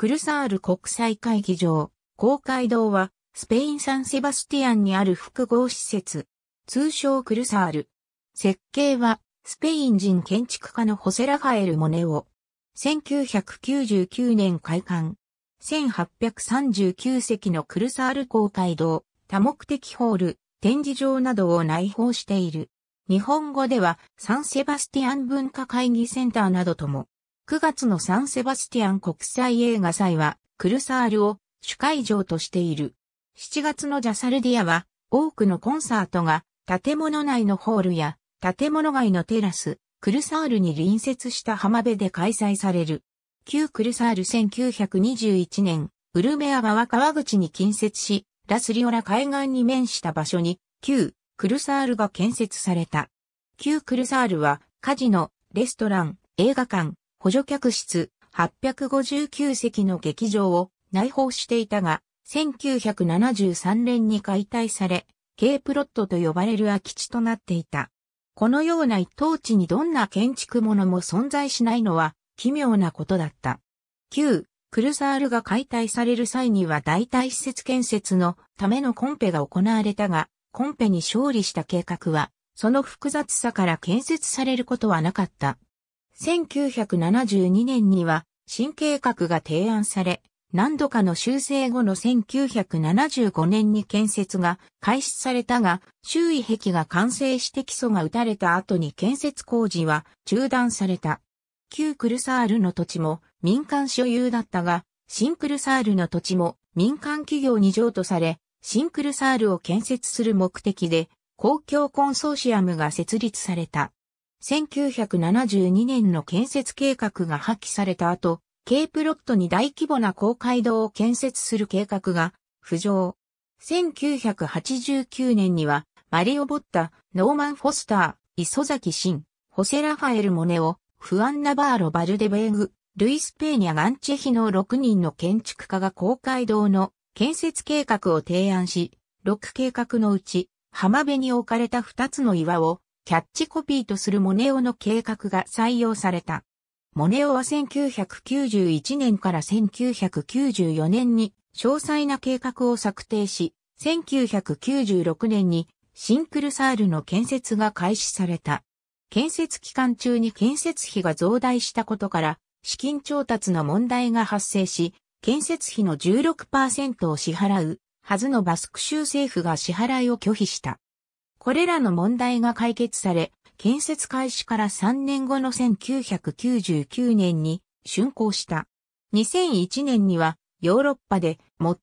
クルサール国際会議場、公会堂は、スペイン・サン・セバスティアンにある複合施設、通称クルサール。設計は、スペイン人建築家のホセ・ラファエル・モネオ。1999年開館。1839席のクルサール公会堂、多目的ホール、展示場などを内包している。日本語ではサンセバスティアン文化会議センターなどとも9月のサンセバスティアン国際映画祭は、クルサールを主会場としている。7月のジャサルディアは、多くのコンサートが、建物内のホールや、建物外のテラス、クルサールに隣接した浜辺で開催される。旧クルサール1921年、ウルメアバは川口に近接し、ラスリオラ海岸に面した場所に、旧クルサールが建設された。旧クルサールは、カジノ、レストラン、映画館、補助客室859席の劇場を内包していたが、1973年に解体され、K プロットと呼ばれる空き地となっていた。このような一等地にどんな建築物も存在しないのは奇妙なことだった。旧、クルサールが解体される際には代替施設建設のためのコンペが行われたが、コンペに勝利した計画は、その複雑さから建設されることはなかった。1972年には新計画が提案され、何度かの修正後の1975年に建設が開始されたが、周囲壁が完成して基礎が打たれた後に建設工事は中断された。旧クルサールの土地も民間所有だったが、新クルサールの土地も民間企業に譲渡され、新クルサールを建設する目的で公共コンソーシアムが設立された。1972年の建設計画が破棄された後、K プロットに大規模な公会堂を建設する計画が浮上。1989年には、マリオ・ボッタ、ノーマン・フォスター、磯崎ン、ホセ・ラファエル・モネオ、フアン・ナバーロ・バルデベーグ、ルイス・ペーニャ・ガンチェヒの6人の建築家が公会堂の建設計画を提案し、6計画のうち浜辺に置かれた2つの岩をキャッチコピーとするモネオの計画が採用された。モネオは1991年から1994年に詳細な計画を策定し、1996年にシンクルサールの建設が開始された。建設期間中に建設費が増大したことから、資金調達の問題が発生し、建設費の16%を支払うはずのバスク州政府が支払いを拒否した。これらの問題が解決され、建設開始から3年後の1999年に竣工した。2001年にはヨーロッパで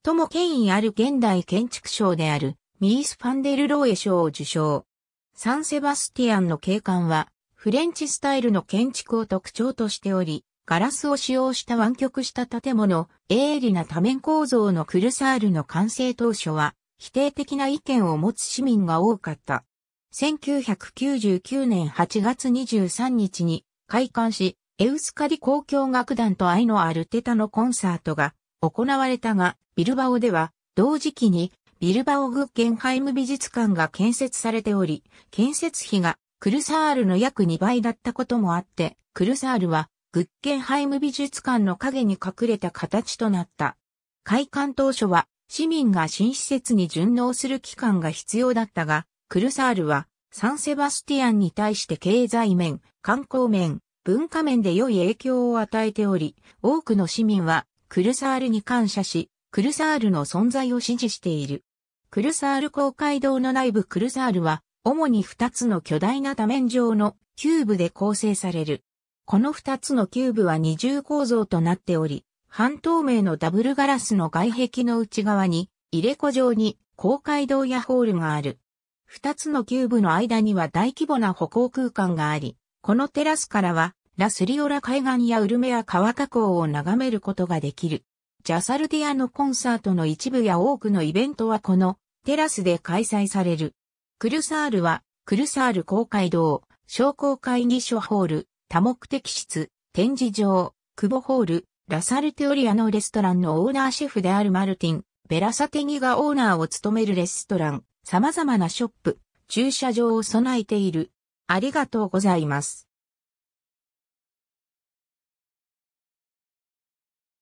最も権威ある現代建築賞であるミース・ファンデル・ローエ賞を受賞。サンセバスティアンの景観はフレンチスタイルの建築を特徴としており、ガラスを使用した湾曲した建物、鋭利な多面構造のクルサールの完成当初は、否定的な意見を持つ市民が多かった。1999年8月23日に開館し、エウスカリ交響楽団と愛のあるテタのコンサートが行われたが、ビルバオでは同時期にビルバオグッケンハイム美術館が建設されており、建設費がクルサールの約2倍だったこともあって、クルサールはグッケンハイム美術館の影に隠れた形となった。開館当初は市民が新施設に順応する期間が必要だったが、クルサールはサンセバスティアンに対して経済面、観光面、文化面で良い影響を与えており、多くの市民はクルサールに感謝し、クルサールの存在を支持している。クルサール公会堂の内部クルサールは、主に2つの巨大な多面状のキューブで構成される。この2つのキューブは二重構造となっており、半透明のダブルガラスの外壁の内側に、入れ子状に公会堂やホールがある。二つのキューブの間には大規模な歩行空間があり、このテラスからは、ラスリオラ海岸やウルメア川河口を眺めることができる。ジャサルディアのコンサートの一部や多くのイベントはこのテラスで開催される。クルサールは、クルサール公会堂、商工会議所ホール、多目的室、展示場、久保ホール、ラサルテオリアのレストランのオーナーシェフであるマルティン、ベラサテニがオーナーを務めるレストラン、様々なショップ、駐車場を備えている。ありがとうございます。